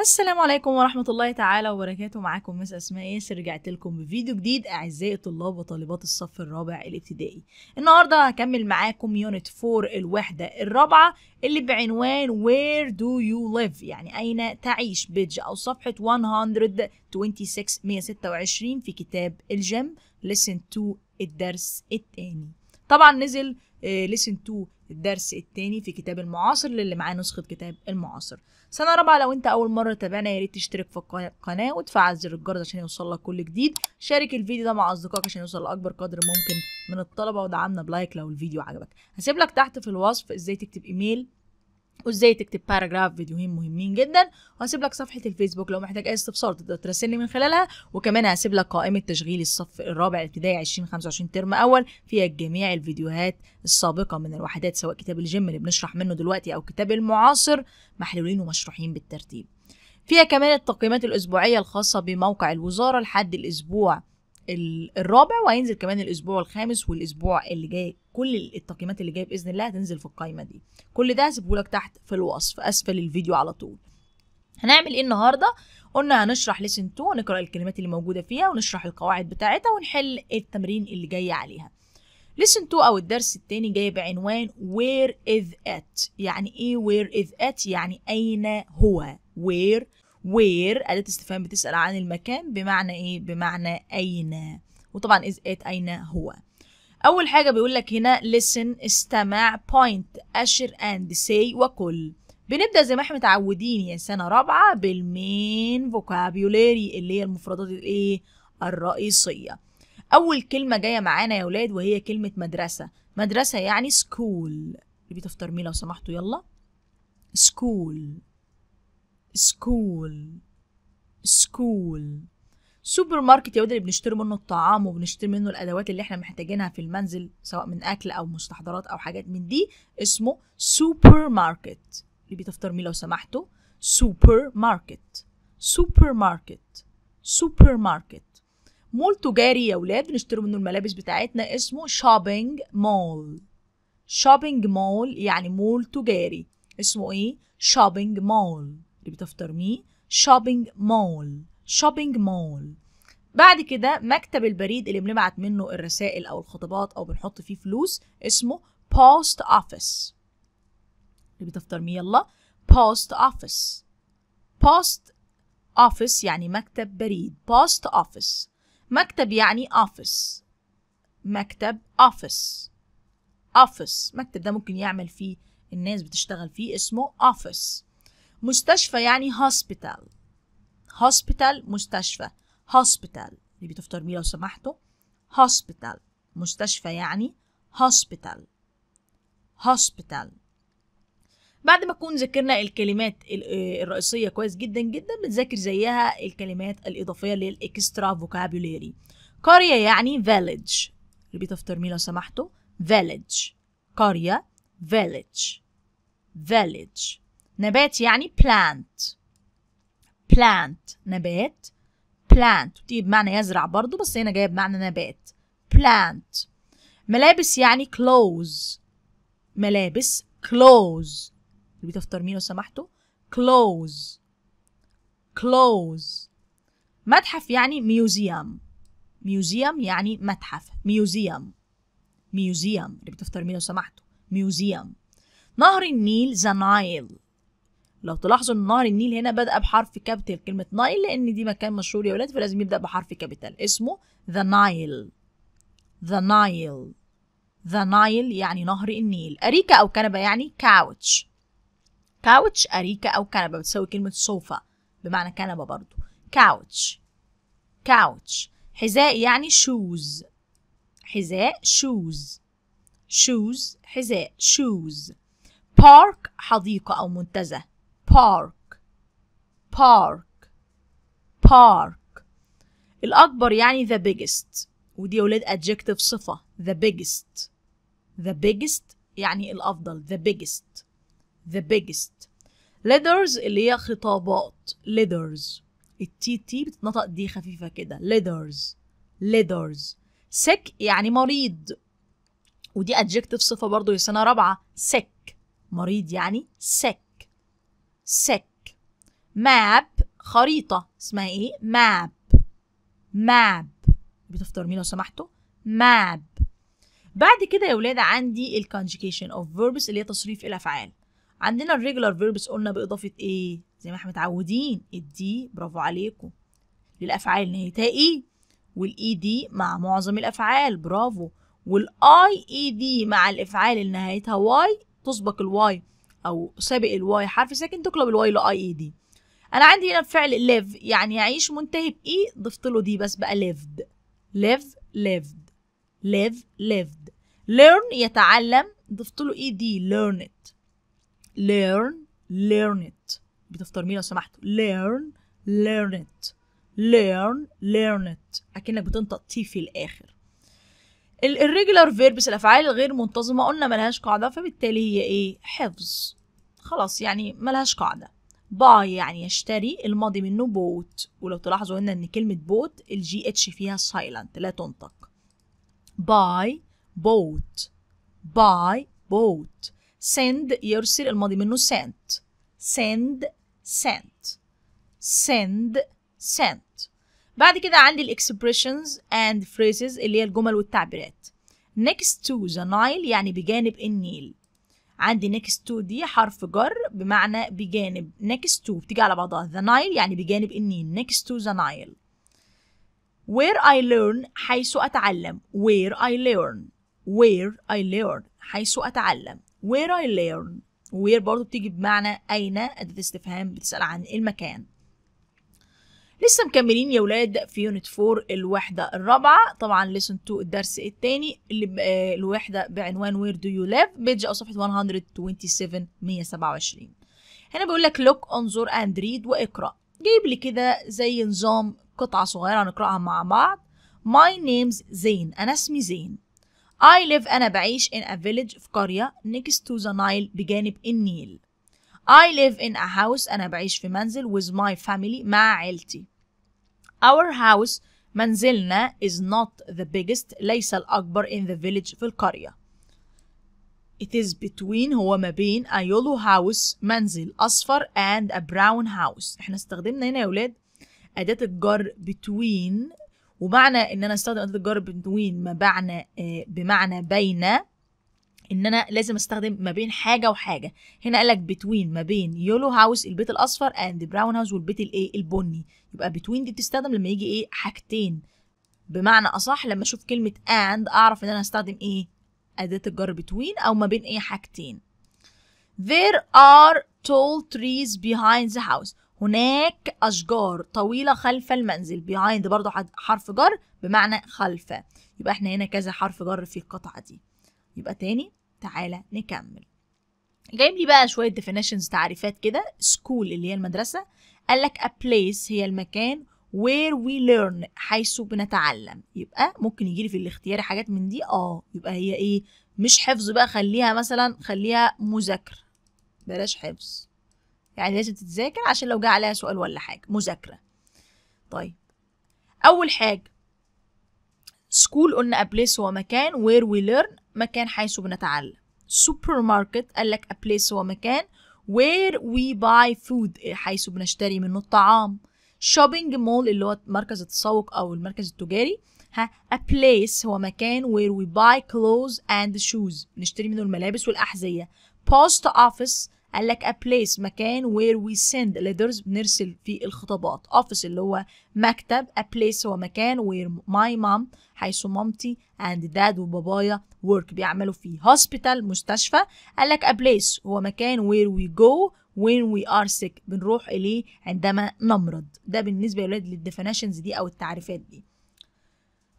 السلام عليكم ورحمة الله تعالى وبركاته معاكم مس أسماء ياسر رجعت لكم بفيديو جديد أعزائي طلاب وطالبات الصف الرابع الابتدائي النهاردة هكمل معاكم يونت 4 الوحدة الرابعة اللي بعنوان Where do you live يعني أين تعيش بيج أو صفحة 126 126 في كتاب الجم listen to الدرس الثاني طبعا نزل ليسن آه، 2 الدرس التاني في كتاب المعاصر للي معاه نسخة كتاب المعاصر سنة رابعة لو انت أول مرة تابعنا ريت تشترك في القناة وتفعل زر الجرس عشان يوصلك كل جديد شارك الفيديو ده مع أصدقائك عشان يوصل لأكبر قدر ممكن من الطلبة ودعمنا بلايك لو الفيديو عجبك هسيب لك تحت في الوصف ازاي تكتب ايميل وازاي تكتب باراجراف فيديوهين مهمين جدا وهسيب لك صفحه الفيسبوك لو محتاج اي استفسار تقدر تراسلني من خلالها وكمان هسيب لك قائمه تشغيل الصف الرابع الابتدائي 2025 ترم اول فيها جميع الفيديوهات السابقه من الوحدات سواء كتاب الجيم اللي بنشرح منه دلوقتي او كتاب المعاصر محلولين ومشروحين بالترتيب فيها كمان التقييمات الاسبوعيه الخاصه بموقع الوزاره لحد الاسبوع الرابع وهينزل كمان الاسبوع الخامس والاسبوع اللي جاي كل التقييمات اللي جايه باذن الله هتنزل في القائمه دي كل ده هسيبهولك تحت في الوصف اسفل الفيديو على طول هنعمل ايه النهارده قلنا هنشرح ليسن 2 ونقرا الكلمات اللي موجوده فيها ونشرح القواعد بتاعتها ونحل التمرين اللي جاي عليها ليسن 2 او الدرس الثاني جاي بعنوان وير از ات يعني ايه وير از ات يعني اين هو وير وير أداة استفهام بتسأل عن المكان بمعنى إيه؟ بمعنى أين وطبعا إز إت أين هو أول حاجة بيقول لك هنا listen استمع point أشر and say وكل بنبدأ زي ما احنا متعودين يا سنة رابعة بالمين vocabulary اللي هي المفردات الايه الرئيسية أول كلمة جاية معانا يا ولاد وهي كلمة مدرسة مدرسة يعني school ريبيت افتر مي لو سمحتوا يلا school school school سوبر ماركت يا ولاد اللي بنشتري منه الطعام وبنشتري منه الادوات اللي احنا محتاجينها في المنزل سواء من اكل او مستحضرات او حاجات من دي اسمه سوبر ماركت اللي بيتفطر مين لو سمحتوا سوبر ماركت سوبر ماركت سوبر ماركت مول تجاري يا ولاد بنشتري منه الملابس بتاعتنا اسمه شوبينج مول شوبينج مول يعني مول تجاري اسمه ايه شوبينج مول اللي بتفطر ميه شوبينج مول شوبينج مول بعد كده مكتب البريد اللي بنبعت منه الرسائل او الخطابات او بنحط فيه فلوس اسمه بوست اوفيس اللي بتفطر ميه يلا بوست اوفيس بوست اوفيس يعني مكتب بريد بوست اوفيس مكتب يعني اوفيس مكتب اوفيس اوفيس مكتب ده ممكن يعمل فيه الناس بتشتغل فيه اسمه اوفيس مستشفى يعني هوسبيتال هوسبيتال مستشفى هوسبيتال اللي بتفطر بيه لو سمحتوا هوسبيتال مستشفى يعني هوسبيتال هوسبيتال بعد ما نكون ذاكرنا الكلمات آه، الرئيسية كويس جدا جدا بنذاكر زيها الكلمات الإضافية للإكسترا فوكابولاري قرية يعني village اللي بتفطر مين لو سمحتوا village قرية village village نبات يعني plant plant نبات plant دي بمعنى يزرع برضو بس هنا جايه بمعنى نبات plant ملابس يعني clothes ملابس clothes اللي بتفطر مين لو سمحتوا clothes clothes متحف يعني ميوزيوم ميوزيوم يعني متحف ميوزيوم ميوزيوم اللي بتفطر مين لو سمحتوا ميوزيوم نهر النيل ذا نايل لو تلاحظوا ان نهر النيل هنا بدأ بحرف كابيتال كلمة نايل لأن دي مكان مشهور يا ولاد فلازم يبدأ بحرف كابيتال اسمه ذا نايل ذا نايل ذا نايل يعني نهر النيل أريكة أو كنبة يعني كاوتش كاوتش أريكة أو كنبة بتساوي كلمة صوفا بمعنى كنبة برضو كاوتش كاوتش حذاء يعني شوز حذاء شوز شوز حذاء شوز بارك حديقة أو منتزه park park park الأكبر يعني the biggest ودي يا ولاد adjective صفة the biggest the biggest يعني الأفضل the biggest the biggest letters اللي هي خطابات letters التي تي بتتنطق دي خفيفة كده letters letters sick يعني مريض ودي adjective صفة برضو لسنة رابعة sick مريض يعني sick sick map خريطة اسمها ايه map map بتفطر مين لو سمحتوا map بعد كده يا ولاد عندي ال conjugation of verbs اللي هي تصريف الافعال عندنا ال regular verbs قلنا باضافة ايه زي ما احنا متعودين الدي برافو عليكم للافعال نهايتها ايه e. والاي دي e مع معظم الافعال برافو والاي اي دي e مع الافعال اللي نهايتها واي تسبق الواي او سابق الواي حرف ساكن تقلب الواي ل اي دي e انا عندي هنا فعل ليف يعني يعيش منتهي باي e ضفت له دي بس بقى ليفد ليف ليفد ليف ليفد ليرن يتعلم ضفت له اي دي ليرن ات ليرن ليرن ات بتفطر لو سمحت ليرن ليرن ات ليرن ليرن ات اكنك بتنطق تي في الاخر الريجولار فيربس الافعال الغير منتظمه قلنا ملهاش قاعده فبالتالي هي ايه حفظ خلاص يعني ملهاش قاعده باي يعني يشتري الماضي منه بوت ولو تلاحظوا هنا ان كلمه بوت الجي اتش فيها سايلنت لا تنطق باي بوت باي بوت سند يرسل الماضي منه سنت سند سنت سند سنت بعد كده عندي الاكسبريشنز اند phrases اللي هي الجمل والتعبيرات next to the Nile يعني بجانب النيل عندي next to دي حرف جر بمعنى بجانب next to بتيجي على بعضها the Nile يعني بجانب النيل next to the Nile where I learn حيث أتعلم where I learn where I learn حيث أتعلم where I learn where برضو بتيجي بمعنى أين أداة استفهام بتسأل عن المكان لسه مكملين يا ولاد في يونت 4 الوحدة الرابعة طبعا لسن 2 الدرس الثاني اللي آه، الوحدة بعنوان وير دو يو ليف بيج أو صفحة 127 127 هنا بيقول لك لوك انظر اند ريد واقرأ جايب لي كده زي نظام قطعة صغيرة هنقرأها مع بعض My نيمز زين أنا اسمي زين I live أنا بعيش in a village في قرية next to the Nile بجانب النيل I live in a house أنا بعيش في منزل with my family مع عيلتي Our house منزلنا is not the biggest ليس الأكبر in the village في القرية. It is between هو ما بين a yellow house منزل أصفر and a brown house. احنا استخدمنا هنا يا ولاد أداة الجر between ومعنى إن أنا استخدم أداة الجر between ما آه، بمعنى بين ان انا لازم استخدم ما بين حاجه وحاجه هنا قال لك بتوين ما بين يولو هاوس البيت الاصفر اند براون هاوس والبيت الايه البني يبقى بتوين دي بتستخدم لما يجي ايه حاجتين بمعنى اصح لما اشوف كلمه اند اعرف ان انا هستخدم ايه اداه الجر بتوين او ما بين ايه حاجتين there are tall trees behind the house هناك أشجار طويلة خلف المنزل behind برضو حرف جر بمعنى خلفه يبقى احنا هنا كذا حرف جر في القطعة دي يبقى تاني تعالى نكمل جايب لي بقى شويه ديفينيشنز تعريفات كده سكول اللي هي المدرسه قال لك a place هي المكان where we learn حيث بنتعلم يبقى ممكن يجي لي في الاختيار حاجات من دي اه يبقى هي ايه مش حفظ بقى خليها مثلا خليها مذاكره بلاش حفظ يعني لازم تتذاكر عشان لو جه عليها سؤال ولا حاجه مذاكره طيب اول حاجه سكول قلنا a place هو مكان where we learn مكان حيث بنتعلم supermarket ماركت قال لك a place هو مكان where we buy food حيث بنشتري منه الطعام shopping mall اللي هو مركز التسوق أو المركز التجاري ها a place هو مكان where we buy clothes and shoes بنشتري منه الملابس والأحذية post office قال لك a place مكان where we send letters بنرسل فيه الخطابات office اللي هو مكتب a place هو مكان where my mom حيث مامتي and dad وبابايا work بيعملوا فيه hospital مستشفى قال لك a place هو مكان where we go when we are sick بنروح إليه عندما نمرض ده بالنسبة يا ولاد دي أو التعريفات دي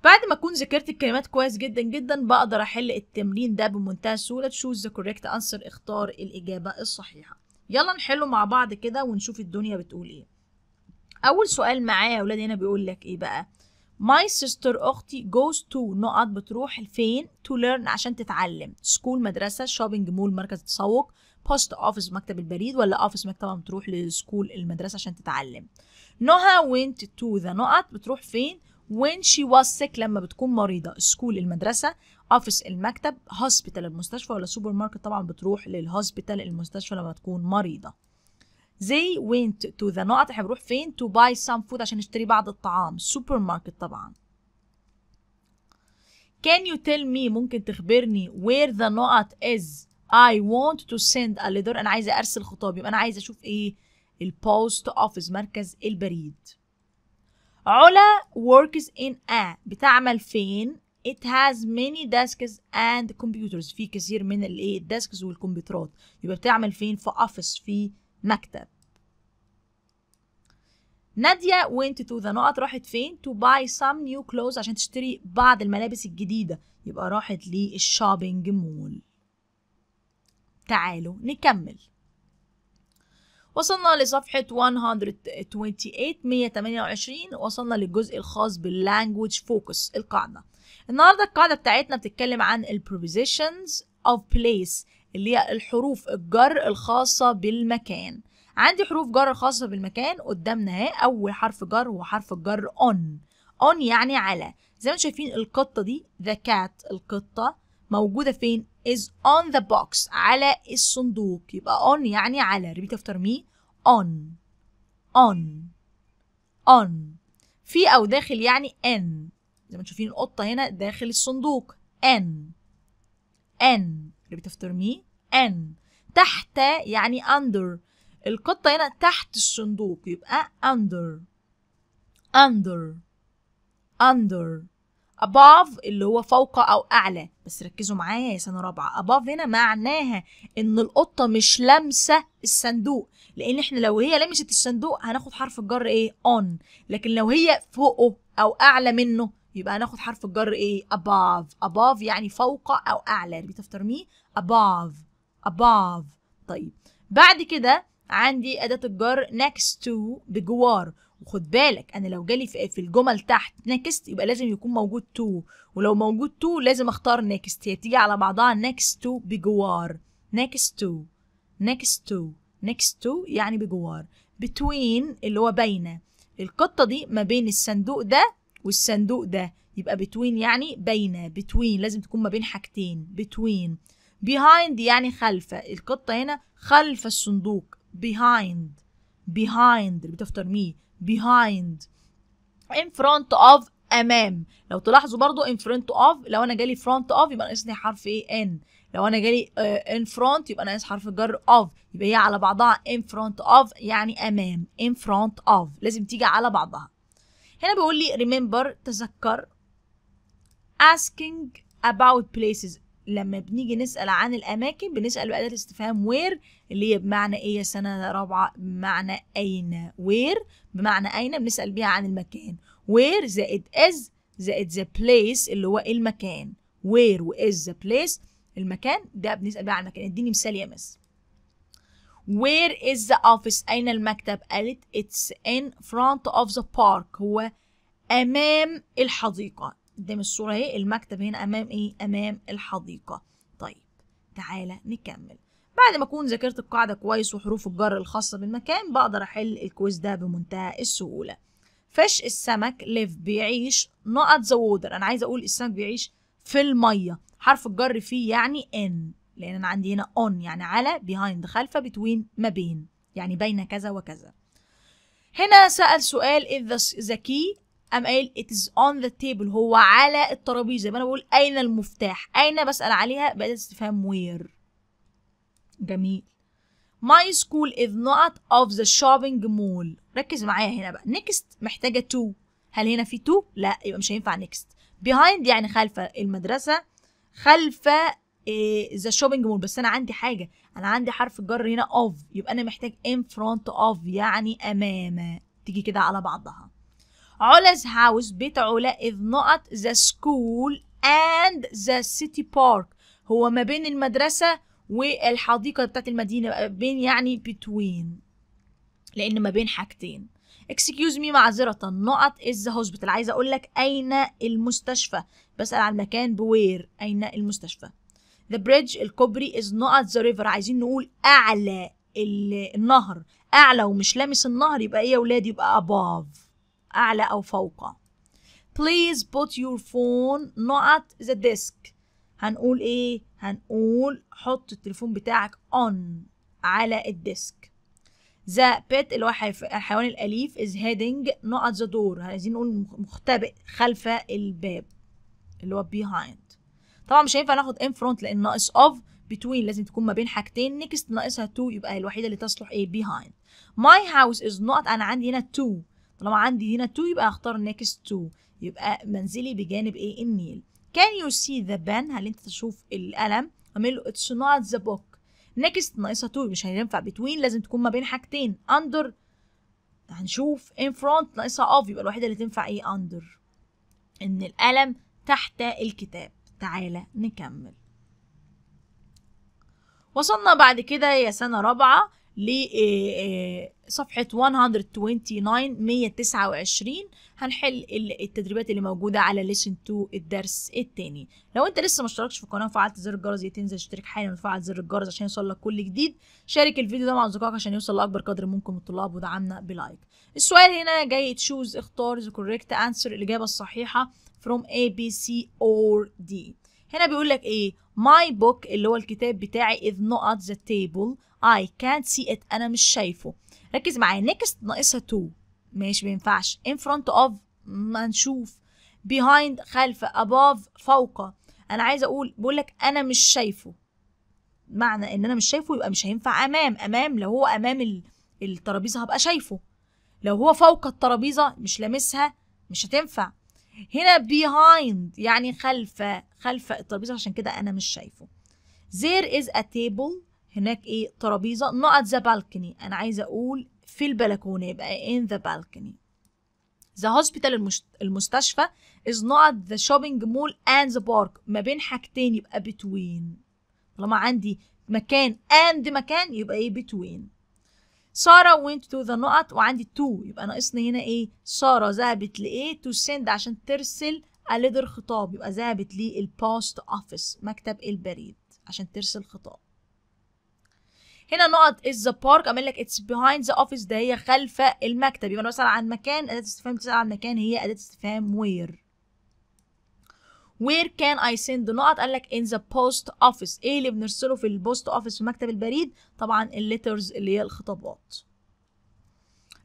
بعد ما اكون ذاكرت الكلمات كويس جدا جدا بقدر احل التمرين ده بمنتهى السهوله تشوز ذا كوريكت انسر اختار الاجابه الصحيحه يلا نحله مع بعض كده ونشوف الدنيا بتقول ايه اول سؤال معايا يا هنا بيقول لك ايه بقى My sister أختي goes to نقط بتروح لفين تو ليرن عشان تتعلم سكول مدرسة شوبينج مول مركز تسوق بوست أوفيس مكتب البريد ولا أوفيس مكتبة بتروح لسكول المدرسة عشان تتعلم نوها وينت تو ذا نقط بتروح فين when she was sick لما بتكون مريضة school المدرسة office المكتب hospital المستشفى ولا سوبر ماركت طبعا بتروح للهوسبيتال المستشفى لما تكون مريضة they went to the نقط احنا بنروح فين to buy some food عشان نشتري بعض الطعام سوبر ماركت طبعا can you tell me ممكن تخبرني where the نقط is I want to send a letter أنا عايزة أرسل خطاب يبقى أنا عايزة أشوف إيه البوست أوفيس مركز البريد علا works in a بتعمل فين it has many desks and computers في كثير من الايه الديسكس والكمبيوترات يبقى بتعمل فين في office في مكتب نادية went to the نقط راحت فين to buy some new clothes عشان تشتري بعض الملابس الجديدة يبقى راحت للشوبينج مول تعالوا نكمل وصلنا لصفحة 128 128 وصلنا للجزء الخاص باللانجوج فوكس القاعدة النهاردة القاعدة بتاعتنا بتتكلم عن prepositions of بليس اللي هي الحروف الجر الخاصة بالمكان عندي حروف جر خاصة بالمكان قدامنا اهي أول حرف جر هو حرف الجر on on يعني على زي ما انتم شايفين القطة دي the cat القطة موجودة فين is on the box على الصندوق يبقى on يعني على repeat after me on on on في أو داخل يعني ان زي ما تشوفين القطة هنا داخل الصندوق ان ان repeat after me ان تحت يعني under القطة هنا تحت الصندوق يبقى under under under above اللي هو فوق أو أعلى بس ركزوا معايا يا سنة رابعة above هنا معناها إن القطة مش لامسة الصندوق لأن إحنا لو هي لمست الصندوق هناخد حرف الجر إيه on لكن لو هي فوقه أو أعلى منه يبقى هناخد حرف الجر إيه above above يعني فوق أو أعلى بتفتر مي above above طيب بعد كده عندي أداة الجر next to بجوار وخد بالك انا لو جالي في, الجمل تحت نكست يبقى لازم يكون موجود تو ولو موجود تو لازم اختار نكست هي بتيجي على بعضها نكست تو بجوار نكست تو نكست تو نكست تو يعني بجوار بتوين اللي هو بين القطة دي ما بين الصندوق ده والصندوق ده يبقى بتوين يعني بين بتوين لازم تكون ما بين حاجتين بتوين behind يعني خلف القطة هنا خلف الصندوق behind behind اللي بتفتر ميه behind in front of امام لو تلاحظوا برضو in front of لو انا جالي front of يبقى ناقصني حرف ايه ان لو انا جالي uh, in front يبقى ناقص حرف الجر of يبقى هي على بعضها in front of يعني امام in front of لازم تيجي على بعضها هنا بيقول لي remember تذكر asking about places لما بنيجي نسأل عن الأماكن بنسأل بأداة استفهام where اللي هي بمعنى إيه يا سنة رابعة بمعنى أين where بمعنى أين بنسأل بيها عن المكان where زائد is زائد the place اللي هو المكان where وإز is the place المكان ده بنسأل بيها عن المكان اديني مثال يا مس where is the office أين المكتب قالت it's in front of the park هو أمام الحديقة قدام الصورة اهي المكتب هنا أمام ايه أمام الحديقة طيب تعالى نكمل بعد ما أكون ذاكرت القاعدة كويس وحروف الجر الخاصة بالمكان بقدر أحل الكويز ده بمنتهى السهولة فش السمك ليف بيعيش نقط ذا وودر أنا عايزة أقول السمك بيعيش في المية حرف الجر فيه يعني إن لأن أنا عندي هنا أون يعني على بيهايند خلفه بتوين ما بين يعني بين كذا وكذا هنا سأل سؤال إذ ذا كي قام قايل ات از اون ذا تيبل هو على الترابيزة ما أنا بقول أين المفتاح أين بسأل عليها بقيت استفهام وير جميل my school is not of the shopping mall ركز معايا هنا بقى next محتاجه to هل هنا في to؟ لا يبقى مش هينفع next behind يعني خلف المدرسه خلف آه، the shopping mall بس انا عندي حاجه انا عندي حرف الجر هنا of يبقى انا محتاج in front of يعني امام تيجي كده على بعضها علا's house بيت علا is not the school and the city park هو ما بين المدرسه والحديقه بتاعت المدينه بين يعني بتوين لان ما بين حاجتين اكسكيوز مي معذرة نقط از هوسبيتال عايزة اقول لك اين المستشفى بسأل عن المكان بوير اين المستشفى ذا بريدج الكوبري از نقط ذا ريفر عايزين نقول اعلى النهر اعلى ومش لامس النهر يبقى ايه يا ولاد يبقى above اعلى او فوق please put your phone not at the desk هنقول ايه هنقول حط التليفون بتاعك on على الديسك the pet اللي هو الحيوان الأليف is heading نقط the door عايزين نقول مختبئ خلف الباب اللي هو behind طبعا مش هينفع ناخد in front لأن ناقص of between لازم تكون ما بين حاجتين next ناقصها to يبقى الوحيدة اللي تصلح ايه behind my house is not أنا عندي هنا to طالما عندي هنا to يبقى هختار next to يبقى منزلي بجانب ايه النيل Can you see the pen هل انت تشوف القلم اعمل له it's not the book next ناقصها to مش هينفع between لازم تكون ما بين حاجتين under هنشوف in front ناقصها of يبقى الوحيده اللي تنفع ايه under ان القلم تحت الكتاب تعالى نكمل وصلنا بعد كده يا سنه رابعه لصفحة 129 129 هنحل التدريبات اللي موجودة على ليسن 2 الدرس التاني لو انت لسه ما اشتركتش في القناة وفعلت زر الجرس تنزل اشترك حالا وفعل زر الجرس عشان يوصلك كل جديد شارك الفيديو ده مع اصدقائك عشان يوصل لأكبر قدر ممكن من الطلاب ودعمنا بلايك السؤال هنا جاي تشوز اختار the correct answer الإجابة الصحيحة from A B C or D هنا بيقول لك ايه my book اللي هو الكتاب بتاعي is not at the table I can't see it أنا مش شايفه ركز معايا next ناقصها to ماشي مينفعش in front of ما نشوف behind خلف above فوق أنا عايزة أقول بقول لك أنا مش شايفه معنى إن أنا مش شايفه يبقى مش هينفع أمام أمام لو هو أمام الترابيزة هبقى شايفه لو هو فوق الترابيزة مش لامسها مش هتنفع هنا behind يعني خلف خلف الترابيزه عشان كده انا مش شايفه there is a table هناك ايه ترابيزه not the balcony انا عايزه اقول في البلكونه يبقى in the balcony the hospital المستشفى is not the shopping mall and the park ما بين حاجتين يبقى between طالما عندي مكان and مكان يبقى ايه between ساره went to the نقط وعندي to يبقى ناقصني هنا ايه ساره ذهبت لايه to send عشان ترسل ألدر خطاب يبقى ذهبت للبوست اوفيس مكتب البريد عشان ترسل خطاب هنا نقط از ذا بارك اعمل لك اتس بيهايند ذا اوفيس ده هي خلف المكتب يبقى انا بسأل عن مكان اداه استفهام تسال عن مكان هي اداه استفهام وير وير كان اي سند نقط قال لك ان ذا بوست اوفيس ايه اللي بنرسله في البوست اوفيس في مكتب البريد طبعا الليترز اللي هي الخطابات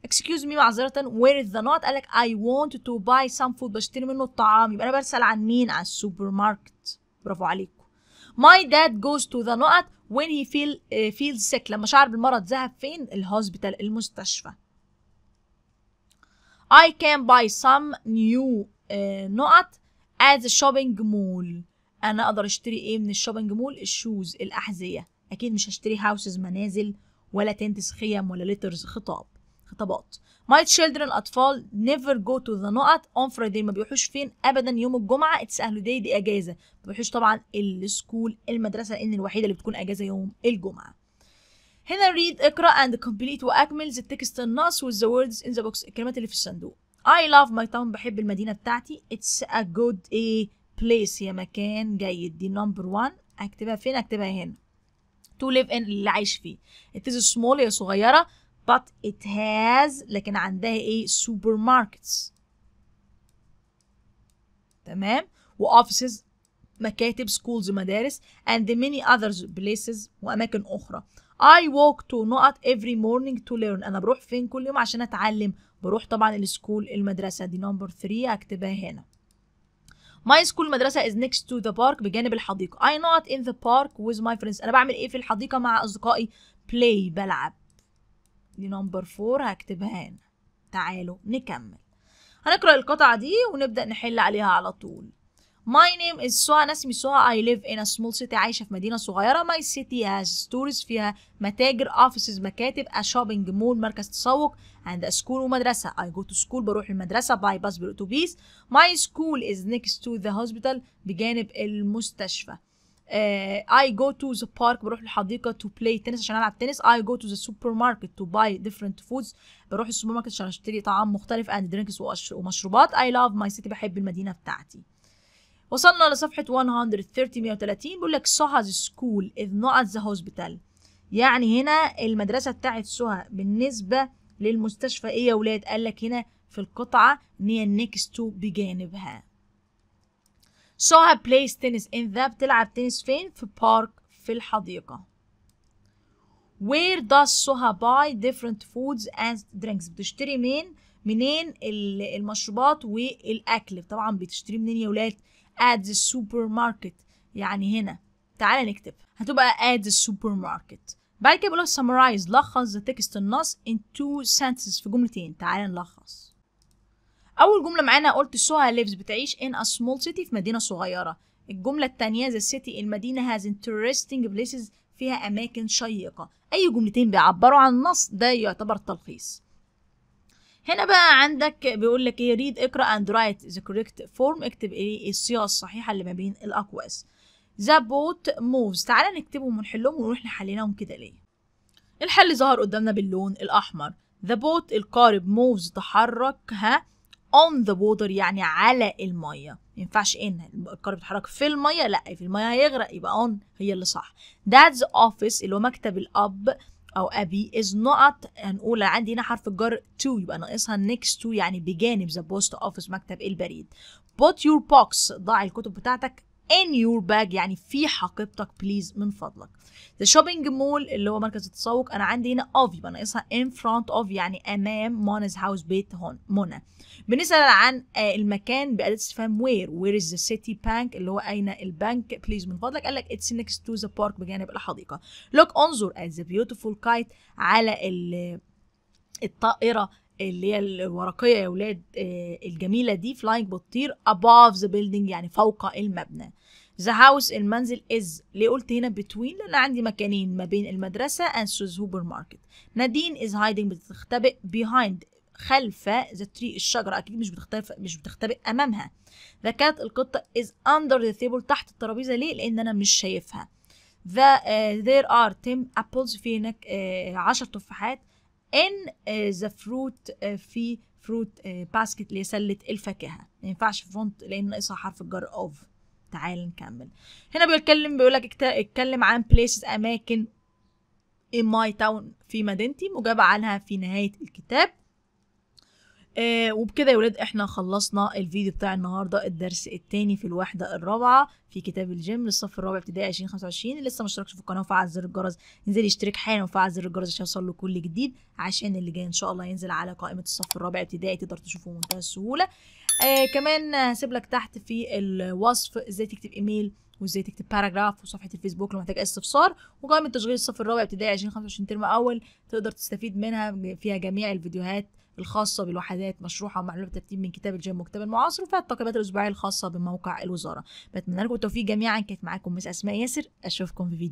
اكسكيوز مي معذره وير ذا نوت قال لك اي want تو باي سام فود بشتري منه الطعام يبقى انا برسل عن مين على السوبر ماركت برافو عليكم ماي داد جوز تو ذا نوت وين هي فيل فيل سيك لما شعر بالمرض ذهب فين الهوسبيتال المستشفى I can buy some new uh, نقط at the shopping mall انا اقدر اشتري ايه من الشوبنج مول الشوز الاحذيه اكيد مش هشتري هاوسز منازل ولا تنتس خيم ولا لترز خطاب خطابات my children الاطفال never go to the نقط on Friday ما بيروحوش فين ابدا يوم الجمعه it's a holiday دي اجازه ما بيروحوش طبعا السكول المدرسه لان الوحيده اللي بتكون اجازه يوم الجمعه هنا read اقرا and complete واكمل the text النص with the words in the box الكلمات اللي في الصندوق I love my town بحب المدينة بتاعتي It's a good a place يا مكان جيد دي number one اكتبها فين اكتبها هنا to live in اللي عايش فيه it is small هي صغيرة but it has لكن عندها ايه supermarkets تمام و offices مكاتب schools مدارس and many others places وأماكن أخرى I walk to نقط every morning to learn أنا بروح فين كل يوم عشان أتعلم بروح طبعا السكول المدرسة دي نمبر 3 هكتبها هنا My school مدرسة is next to the park بجانب الحديقة I not in the park with my friends أنا بعمل إيه في الحديقة مع أصدقائي play بلعب دي نمبر 4 هكتبها هنا تعالوا نكمل هنقرأ القطعة دي ونبدأ نحل عليها على طول My name is سوا أنا اسمي سوا I live in a small city عايشة في مدينة صغيرة My city has stores فيها متاجر offices مكاتب a shopping mall مركز تسوق and a school ومدرسة I go to school بروح المدرسة by bus بالأتوبيس My school is next to the hospital بجانب المستشفى uh, I go to the park بروح الحديقة to play tennis عشان ألعب تنس I go to the supermarket to buy different foods بروح السوبر ماركت عشان أشتري طعام مختلف and drinks ومشروبات I love my city بحب المدينة بتاعتي وصلنا لصفحة 130 130 بيقول لك سوهاز سكول إذ نوت ذا هوسبيتال يعني هنا المدرسة بتاعت سوها بالنسبة للمستشفى إيه يا ولاد قال لك هنا في القطعة إن هي النكست تو بجانبها سوها بلايز تنس إن ذا بتلعب تنس فين في بارك في الحديقة Where does Soha buy different foods and drinks بتشتري من منين المشروبات والأكل طبعا بتشتري منين يا ولاد at the supermarket يعني هنا تعالى نكتب هتبقى at the supermarket بعد كده بقول summarize لخص the text النص in two sentences في جملتين تعالى نلخص أول جملة معانا قلت سوها lives بتعيش in a small city في مدينة صغيرة الجملة التانية the city المدينة has interesting places فيها أماكن شيقة أي جملتين بيعبروا عن النص ده يعتبر تلخيص هنا بقى عندك بيقول لك ايه ريد اقرا اند رايت ذا كوريكت فورم اكتب ايه الصيغه الصحيحه اللي ما بين الاقواس ذا بوت موفز تعالى نكتبهم ونحلهم ونروح نحللهم كده ليه الحل ظهر قدامنا باللون الاحمر ذا بوت القارب موفز تحرك ها on the water يعني على الميه ما ينفعش ان القارب بيتحرك في الميه لا في الميه هيغرق يبقى on هي اللي صح that's office اللي هو مكتب الاب او ابي از نقط هنقول عندي هنا حرف الجر تو يبقى ناقصها next to يعني بجانب ذا بوست اوفيس مكتب البريد put your box ضع الكتب بتاعتك in your bag يعني في حقيبتك بليز من فضلك the shopping mall اللي هو مركز التسوق انا عندي هنا of يبقى ناقصها in front of يعني امام مونز هاوس بيت هون منى بنسال عن آه، المكان بأداة استفهام where where is the city bank اللي هو اين البنك بليز من فضلك قال لك it's next to the park بجانب الحديقه look انظر at the beautiful kite على ال الطائره اللي هي الورقيه يا ولاد آه، الجميله دي فلاينج بتطير اباف ذا بيلدينج يعني فوق المبنى ذا هاوس المنزل از ليه قلت هنا بتوين لان عندي مكانين ما بين المدرسه اند سوبر ماركت نادين از هايدنج بتختبئ بيهايند خلف ذا تري الشجره اكيد مش بتختبئ مش بتختبئ امامها ذا كات القطه از اندر ذا تيبل تحت الترابيزه ليه لان انا مش شايفها ذا ذير ار تم ابلز في هناك 10 آه، تفاحات ان ذا آه، فروت آه، في فروت باسكت آه، اللي هي سله الفاكهه ما ينفعش فونت لان ناقصها حرف الجر اوف تعال نكمل هنا بيتكلم بيقول لك اتكلم عن بليسز اماكن in my town في مدينتي مجابة عنها في نهايه الكتاب آه وبكده يا ولاد احنا خلصنا الفيديو بتاع النهارده الدرس التاني في الوحده الرابعه في كتاب الجيم للصف الرابع ابتدائي 2025 اللي لسه ما اشتركش في القناه وفعل زر الجرس ينزل يشترك حالا وفعل زر الجرس عشان يوصل له كل جديد عشان اللي جاي ان شاء الله ينزل على قائمه الصف الرابع ابتدائي تقدر تشوفه بمنتهى السهوله آه كمان هسيب لك تحت في الوصف ازاي تكتب ايميل وازاي تكتب باراجراف وصفحه الفيسبوك لو محتاج اي استفسار وقائمه تشغيل الصف الرابع ابتدائي 2025 ترم اول تقدر تستفيد منها فيها جميع الفيديوهات الخاصة بالوحدات مشروحة ومعلومة ترتيب من كتاب الجيم وكتاب المعاصر وفيها التقييمات الأسبوعية الخاصة بموقع الوزارة بتمنى لكم التوفيق جميعا كانت معاكم مس أسماء ياسر أشوفكم في فيديو